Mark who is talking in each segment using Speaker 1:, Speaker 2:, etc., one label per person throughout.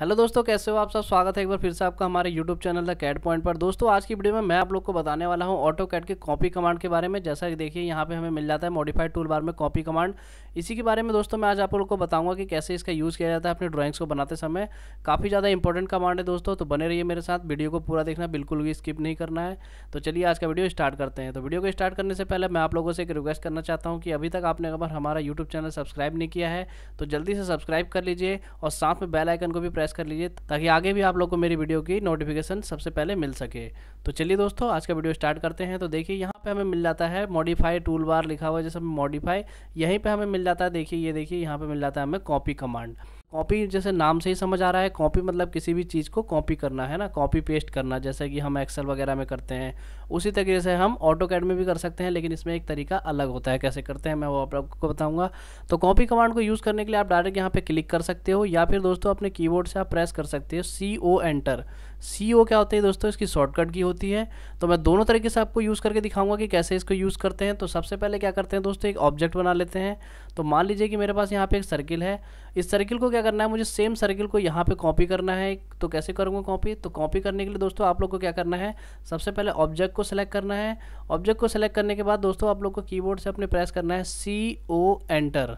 Speaker 1: hello दोस्तों कैसे हो आप सब स्वागत है एक बार फिर से आपका हमारे YouTube channel the CAD point पर दोस्तों आज की वीडियो में मैं आप लोग को बताने वाला हूं ऑटो कैट के कॉपी कमांड के बारे में जैसा कि देखिए यहां पे हमें मिल जाता है मॉडिफाइड टूल बार में कॉपी कमांड इसी के बारे में दोस्तों मैं आज आप लोग को बताऊँगा कि कैसे इसका यूज़ किया जाता है अपने ड्रॉइंग्स को बनाते समय काफ़ी ज़्यादा इंपॉर्टेंट कमांड है दोस्तों तो बने रहिए मेरे साथ वीडियो को पूरा देखना बिल्कुल भी स्किप नहीं करना है तो चलिए आज का वीडियो स्टार्ट करते हैं तो वीडियो को स्टार्ट करने से पहले मैं आप लोगों से एक रिक्वेस्ट करना चाहता हूँ कि अभी तक आपने अगर हमारा यूट्यूब चैनल सब्सक्राइब नहीं किया है तो जल्दी से सब्सक्राइब कर लीजिए और साथ में बेलाइकन को भी प्रेस कर लीजिए ताकि आगे भी आप लोग को मेरी वीडियो की नोटिफिकेशन सबसे पहले मिल सके तो चलिए दोस्तों आज का वीडियो स्टार्ट करते हैं तो देखिए यहाँ पे हमें मिल जाता है मॉडिफाई टूल बार लिखा हुआ है जैसे मॉडिफाई यहीं पर हमें मिल जाता है देखिए ये देखिए यहाँ पर मिल जाता है हमें कॉपी कमांड कॉपी जैसे नाम से ही समझ आ रहा है कॉपी मतलब किसी भी चीज़ को कॉपी करना है ना कॉपी पेस्ट करना जैसे कि हम एक्सेल वगैरह में करते हैं उसी तरीके से हम ऑटो कैड में भी कर सकते हैं लेकिन इसमें एक तरीका अलग होता है कैसे करते हैं मैं वो आप आपको बताऊंगा तो कॉपी कमांड को यूज़ करने के लिए आप डायरेक्ट यहाँ पर क्लिक कर सकते हो या फिर दोस्तों अपने की से आप प्रेस कर सकते हो सी ओ एंटर सी ओ क्या होती है दोस्तों इसकी शॉर्टकट की होती है तो मैं दोनों तरीके से आपको यूज़ करके दिखाऊंगा कि कैसे इसको यूज़ करते हैं तो सबसे पहले क्या करते हैं दोस्तों एक ऑब्जेक्ट बना लेते हैं तो मान लीजिए कि मेरे पास यहाँ पे एक सर्किल है इस सर्किल को क्या करना है मुझे सेम सर्किल को यहाँ पे कॉपी करना है तो कैसे करूँगा कॉपी तो कॉपी करने के लिए दोस्तों आप लोग को क्या करना है सबसे पहले ऑब्जेक्ट को सिलेक्ट करना है ऑब्जेक्ट को सिलेक्ट करने के बाद दोस्तों आप लोग को की से अपने प्रेस करना है सी ओ एंटर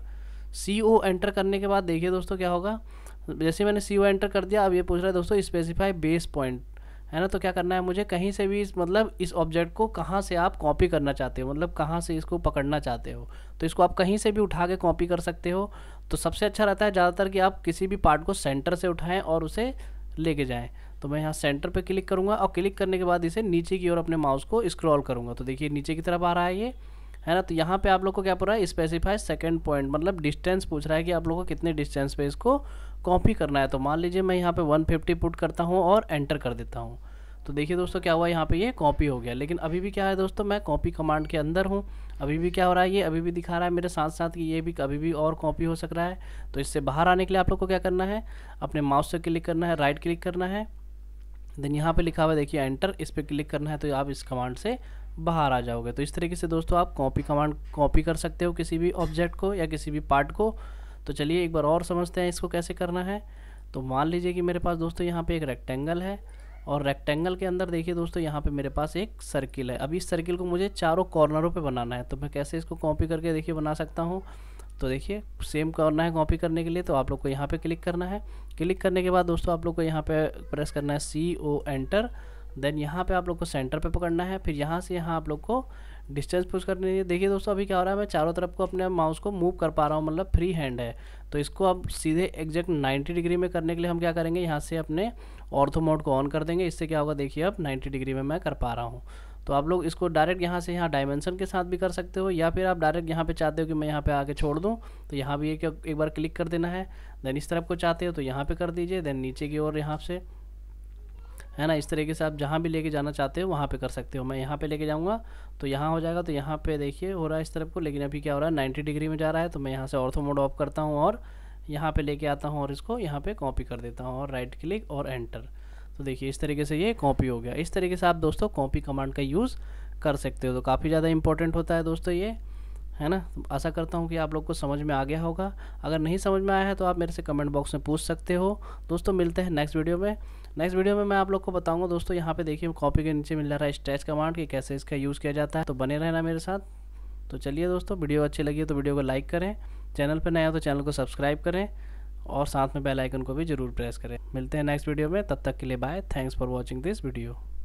Speaker 1: सी ओ एंटर करने के बाद देखिए दोस्तों क्या होगा जैसे मैंने सी ओ एंटर कर दिया अब ये पूछ रहा है दोस्तों स्पेसिफाई बेस पॉइंट है ना तो क्या करना है मुझे कहीं से भी इस मतलब इस ऑब्जेक्ट को कहाँ से आप कॉपी करना चाहते हो मतलब कहाँ से इसको पकड़ना चाहते हो तो इसको आप कहीं से भी उठा के कॉपी कर सकते हो तो सबसे अच्छा रहता है ज़्यादातर कि आप किसी भी पार्ट को सेंटर से उठाएँ और उसे लेके जाएँ तो मैं यहाँ सेंटर पे क्लिक करूँगा और क्लिक करने के बाद इसे नीचे की ओर अपने माउस को स्क्रॉल करूँगा तो देखिए नीचे की तरफ आ रहा है ये है ना तो यहाँ पे आप लोग को क्या पूरा है स्पेसिफाई सेकंड पॉइंट मतलब डिस्टेंस पूछ रहा है कि आप लोग को कितने डिस्टेंस पे इसको कॉपी करना है तो मान लीजिए मैं यहाँ पे 150 पुट करता हूँ और एंटर कर देता हूँ तो देखिए दोस्तों क्या हुआ यहाँ पे ये कॉपी हो गया लेकिन अभी भी क्या है दोस्तों मैं कॉपी कमांड के अंदर हूँ अभी भी क्या हो रहा है ये अभी भी दिखा रहा है मेरे साथ साथ कि ये भी कभी भी और कॉपी हो सक रहा है तो इससे बाहर आने के लिए आप लोग को क्या करना है अपने माउस से क्लिक करना है राइट क्लिक करना है देन यहाँ पर लिखा हुआ है देखिए एंटर इस पर क्लिक करना है तो आप इस कमांड से बाहर आ जाओगे तो इस तरीके से दोस्तों आप कॉपी कमांड कॉपी कर सकते हो किसी भी ऑब्जेक्ट को या किसी भी पार्ट को तो चलिए एक बार और समझते हैं इसको कैसे करना है तो मान लीजिए कि मेरे पास दोस्तों यहाँ पे एक रेक्टेंगल है और रेक्टेंगल के अंदर देखिए दोस्तों यहाँ पे मेरे पास एक सर्किल है अब इस सर्किल को मुझे चारों कॉर्नरों पे बनाना है तो मैं कैसे इसको कॉपी करके देखिए बना सकता हूँ तो देखिए सेम करना है कॉपी करने के लिए तो आप लोग को यहाँ पर क्लिक करना है क्लिक करने के बाद दोस्तों आप लोग को यहाँ पर प्रेस करना है सी ओ एंटर देन यहाँ पे आप लोग को सेंटर पे पकड़ना है फिर यहाँ से यहाँ आप लोग को डिस्टेंस पुश करनी है देखिए दोस्तों अभी क्या हो रहा है मैं चारों तरफ को अपने माउस को मूव कर पा रहा हूँ मतलब फ्री हैंड है तो इसको अब सीधे एग्जैक्ट 90 डिग्री में करने के लिए हम क्या करेंगे यहाँ से अपने ऑर्थो मोड को ऑन कर देंगे इससे क्या होगा देखिए अब नाइन्टी डिग्री में मैं कर पा रहा हूँ तो आप लोग इसको डायरेक्ट यहाँ से यहाँ डायमेंशन के साथ भी कर सकते हो या फिर आप डायरेक्ट यहाँ पे चाहते हो कि मैं यहाँ पे आके छोड़ दूँ तो यहाँ भी एक एक बार क्लिक कर देना है देन इस तरफ को चाहते हो तो यहाँ पे कर दीजिए देन नीचे की ओर यहाँ से है ना इस तरीके से आप जहाँ भी लेके जाना चाहते हो वहाँ पे कर सकते हो मैं यहाँ पे लेके जाऊँगा तो यहाँ हो जाएगा तो यहाँ पे देखिए हो रहा है इस तरफ को लेकिन अभी क्या हो रहा है 90 डिग्री में जा रहा है तो मैं यहाँ से ऑर्थो मोड ऑफ करता हूँ और यहाँ पे लेके आता हूँ और इसको यहाँ पे कॉपी कर देता हूँ और राइट क्लिक और एंटर तो देखिए इस तरीके से ये कॉपी हो गया इस तरीके से आप दोस्तों कॉपी कमांड का यूज़ कर सकते हो तो काफ़ी ज़्यादा इंपॉर्टेंट होता है दोस्तों ये है ना तो आशा करता हूँ कि आप लोग को समझ में आ गया होगा अगर नहीं समझ में आया है तो आप मेरे से कमेंट बॉक्स में पूछ सकते हो दोस्तों मिलते हैं नेक्स्ट वीडियो में नेक्स्ट वीडियो में मैं आप लोग को बताऊंगा दोस्तों यहाँ पे देखिए कॉपी के नीचे मिल रहा है स्ट्रेच कमांड कि कैसे इसका यूज़ किया जाता है तो बने रहना मेरे साथ तो चलिए दोस्तों वीडियो अच्छी लगी तो वीडियो को लाइक करें चैनल पर नया तो चैनल को सब्सक्राइब करें और साथ में बेल आइकन को भी जरूर प्रेस करें मिलते हैं नेक्स्ट वीडियो में तब तक के लिए bye thanks for watching this video